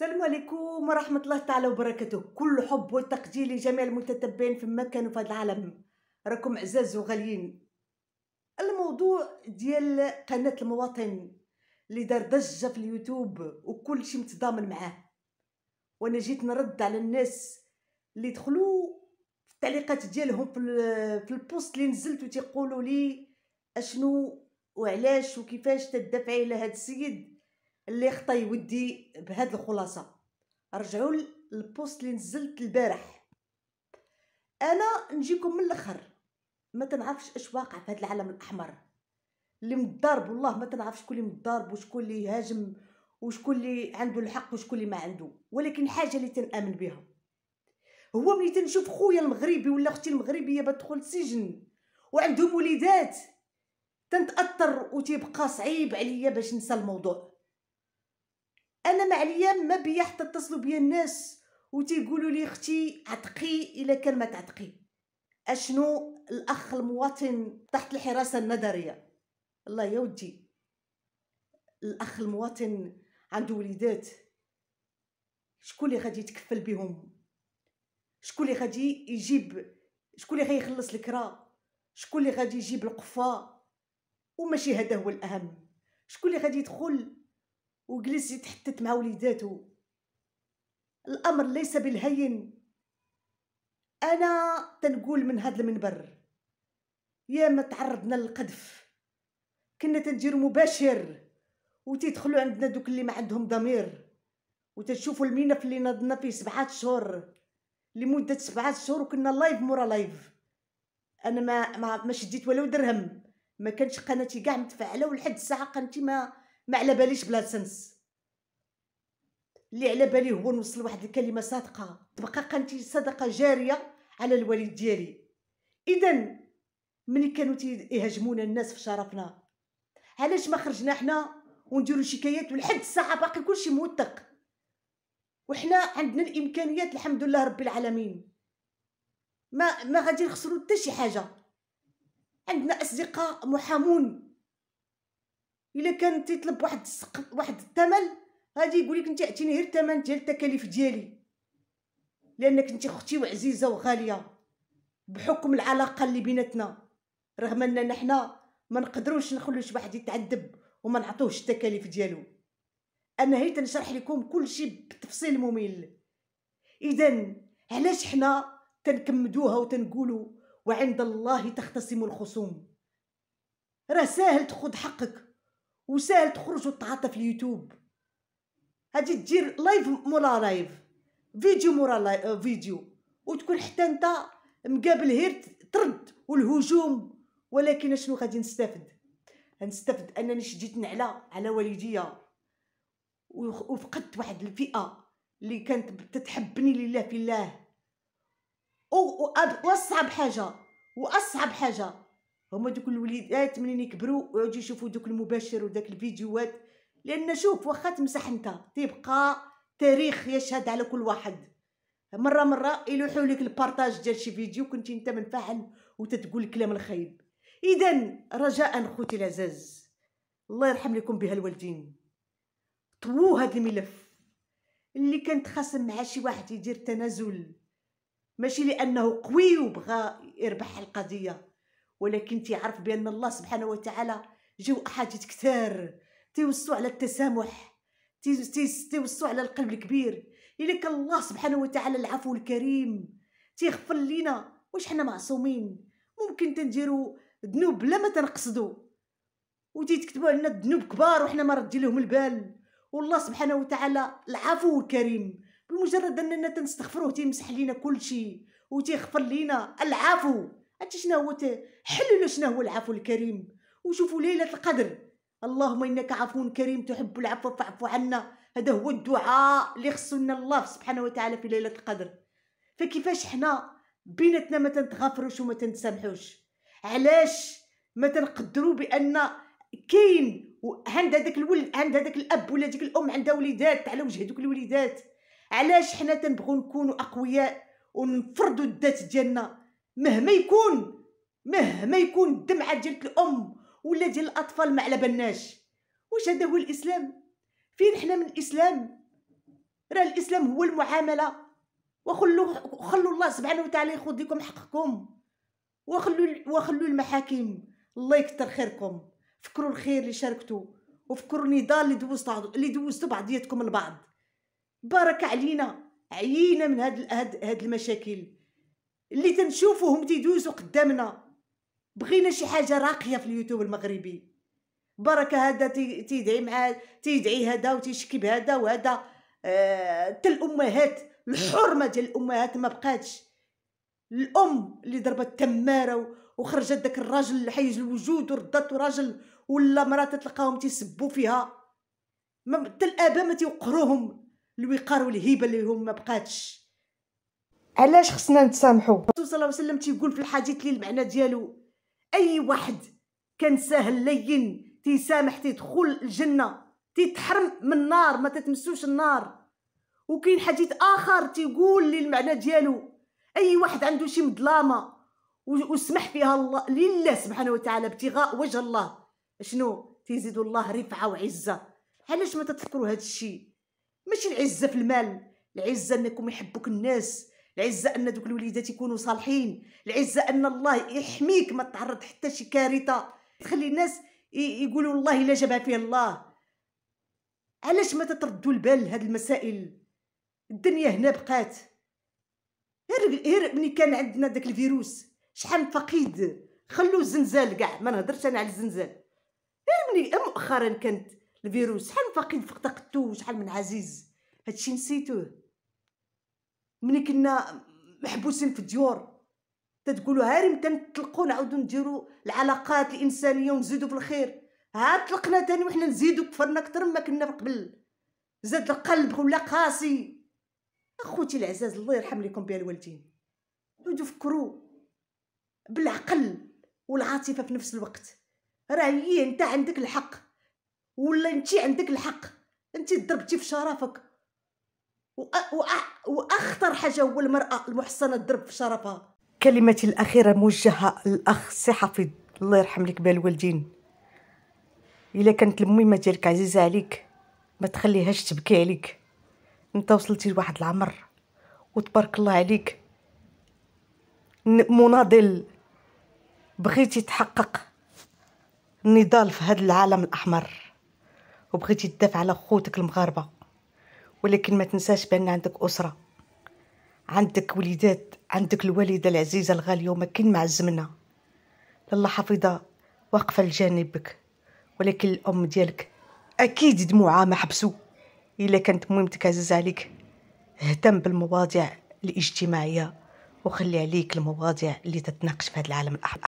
السلام عليكم ورحمة الله تعالى وبركاته كل حب وتقدير لجميع المتتبعين في مكان وفي هذا العالم راكم عزاز وغاليين الموضوع ديال قناة المواطن اللي دار ضجة في اليوتيوب وكل شيء متضامن معاه وانا جيت نرد على الناس اللي دخلوا في التعليقات ديالهم في البوست اللي نزلت وتيقولوا لي اشنو وعلاش وكيفاش تدافعي لهذا السيد اللي خطا يودي بهاد الخلاصه رجعوا للبوست اللي نزلت البارح انا نجيكم من الاخر ما تنعرفش اش واقع في هذا العالم الاحمر اللي متضارب والله ما تنعرفش شكون اللي متضارب وشكون اللي يهاجم وشكون اللي عنده الحق وشكون اللي ما عنده ولكن حاجه اللي تنامن بها هو ملي تنشوف خويا المغربي ولا اختي المغربيه بتدخل السجن وعندهم وليدات تنتاثر وتيبقى صعيب عليا باش ننسى الموضوع انا مع الايام ما بيا حتى اتصلوا بيا الناس وتيقولوا لي اختي عتقي الا كان ما تعتقي اشنو الاخ المواطن تحت الحراسه النظريه الله يا ودي الاخ المواطن عنده وليدات شكون اللي غادي يتكفل بهم شكون اللي غادي يجيب شكون اللي غيخلص الكرا شكون اللي غادي يجيب القفا وماشي هذا هو الاهم شكون اللي غادي يدخل وجلس يتحتت مع وليداته الامر ليس بالهين انا تنقول من هذا المنبر يا ما تعرضنا للقذف كنا تندير مباشر وتيدخلوا عندنا دوك اللي ما عندهم ضمير وتشوفوا المينف اللي نضنا فيه سبعة شهور لمدة سبعة شهور وكنا لايف مورا لايف انا ما ما, ما شديت ولو درهم ما كانش قناتي كاع متفعله ولحد الساعه قناتي ما ما على باليش بلا سنس اللي على بالي هو نوصل واحد الكلمه صادقه تبقى قنتي صدقه جاريه على الوالد ديالي اذا ملي كانوا تيهاجمونا الناس في شرفنا علاش ما خرجنا حنا ونديروا شكايات ولحد الساعه باقي كلشي موثق وحنا عندنا الامكانيات الحمد لله رب العالمين ما ما غادي نخسروا حتى شي حاجه عندنا اصدقاء محامون الا كان تيطلب واحد واحد الثمن غادي يقول لك انت عطيني غير الثمن ديال التكاليف ديالي لانك انت اختي وعزيزه وغاليه بحكم العلاقه اللي بيناتنا رغم اننا حنا ما نقدروش نخلو شي واحد يتعذب وما نعطوهش التكاليف ديالو انا هي تنشرح لكم كل شيء بتفصيل ممل اذا علاش حنا تنكمدوها وتنقولوا وعند الله تختصم الخصوم راه ساهل تاخذ حقك وسهل تخرج وتتعاطى في اليوتيوب غادي دير لايف مورا لايف فيديو مورا لايف آه، فيديو وتكون حتى انت مقابل غير ترد والهجوم ولكن شنو غادي نستافد غنستافد انني شديت نعلى على والديا وفقدت واحد الفئه اللي كانت تتحبني لله في الله واصعب حاجه واصعب حاجه هما دوك الوليدات منين يكبروا ويجي يشوفوا دوك المباشر وداك الفيديوهات لان شوف واخا تمسح انت تبقى تاريخ يشهد على كل واحد مره مره يلوحوا لك البارطاج ديال شي فيديو كنتي انت منفعل وتتقول الكلام الخايب اذا رجاء خوتي العزاز الله يرحم لكم بها الوالدين طووا هذا الملف اللي كان تخاصم مع شي واحد يدير تنازل ماشي لانه قوي وبغى يربح القضيه ولكن تيعرف بان الله سبحانه وتعالى جو احاجيج كثار تيوصوا على التسامح تيوصوا على القلب الكبير الا كان الله سبحانه وتعالى العفو الكريم تيغفر لينا واش حنا معصومين ممكن تنديرو ذنوب بلا ما تنقصدو وتيتكتبوا علينا ذنوب كبار وحنا ما ردي لهم البال والله سبحانه وتعالى العفو الكريم بمجرد اننا تنستغفروه تيمسح لينا كل شيء وتيغفر لينا العفو عرفتي شنو هو حلل شنو هو العفو الكريم وشوفوا ليله القدر اللهم انك عفو كريم تحب العفو فاعف عنا هذا هو الدعاء اللي خصنا الله سبحانه وتعالى في ليله القدر فكيفاش حنا بيناتنا ما تنتغفروش وما تنتسامحوش علاش ما تنقدروا بان كاين عند هذاك الولد عند هذاك الاب ولا ديك الام عندها وليدات على وجه هذوك الوليدات علاش حنا تنبغوا نكونوا اقوياء ونفرضوا الذات ديالنا مهما يكون مهما يكون الدمعه ديال الام ولا ديال الاطفال ما على بالناش واش هذا هو الاسلام فين حنا من الاسلام راه الاسلام هو المعامله وخلوا خلوا الله سبحانه وتعالى ياخذ لكم حقكم وخلوا وخلوا المحاكم الله يكثر خيركم فكروا الخير اللي شاركتوا وفكروا النضال اللي دوزتوا اللي دوزتوا بعضياتكم البعض بركه علينا عيينا من هاد, هاد المشاكل اللي تنشوفوهم تيدوزو قدامنا بغينا شي حاجه راقيه في اليوتيوب المغربي بركه هذا تيدعي مع تيدعي هذا وتيشكي بهذا وهذا آه، حتى آه... الامهات الحرمه ديال الامهات ما بقاتش الام اللي ضربت تماره وخرجت داك الراجل حيز الوجود وردت راجل ولا مرات تتلقاهم تيسبوا فيها حتى الاباء ما تيوقروهم الوقار والهيبه اللي هم ما بقاتش علاش خصنا نتسامحوا الرسول صلى الله عليه وسلم تيقول في الحديث اللي المعنى ديالو اي واحد كان ساهل لين تيسامح تيدخل الجنه تيتحرم من النار ما تتمسوش النار وكاين حديث اخر تيقول لي المعنى ديالو اي واحد عنده شي مظلامه وسمح فيها الله لله سبحانه وتعالى ابتغاء وجه الله شنو تيزيد الله رفعه وعزه علاش ما تتفكروا هذا الشيء ماشي العزه في المال العزه انكم يحبوك الناس العزه ان دوك الوليدات يكونوا صالحين العزه ان الله يحميك ما تعرض حتى شي كارثه تخلي الناس يقولوا الله الا جابها فيه الله علاش ما تتردوا البال لهاد المسائل الدنيا هنا بقات غير غير ملي كان عندنا داك الفيروس شحال فقيد خلو الزنزال كاع ما نهضرش انا على الزنزال غير ملي مؤخرا كانت الفيروس شحال فقيد فقدتو شحال من عزيز هادشي نسيتوه ملي كنا محبوسين في الديور تتقولوا هاري ريم تنطلقوا نعاودو نديرو العلاقات الانسانيه ونزيدو في الخير ها طلقنا تاني وحنا نزيدو كفرنا اكثر ما كنا في قبل زاد القلب ولا قاسي اخوتي العزاز الله يرحم لكم بها الوالدين عودوا فكروا بالعقل والعاطفه في نفس الوقت راه هي انت عندك الحق ولا انت عندك الحق انت ضربتي في شرفك واخطر حاجه هو المراه المحصنه الدرب في شرفها كلمتي الاخيره موجهه للاخ سي حفيظ الله يرحم لك بها الوالدين الا كانت المهمه ديالك عزيزه عليك ما تخليهاش تبكي عليك انت وصلتي لواحد العمر وتبارك الله عليك مناضل بغيتي تحقق النضال في هذا العالم الاحمر وبغيتي تدافع على خوتك المغاربه ولكن ما تنساش بان عندك اسره عندك وليدات عندك الوالده العزيزه الغاليه وما مع معزمنا لله حفيظه واقفه لجانبك ولكن الام ديالك اكيد دموعها ما حبسو الا كانت مهمتك عزيزه عليك اهتم بالمواضيع الاجتماعيه وخلي عليك المواضيع اللي تتناقش في هذا العالم الاحمر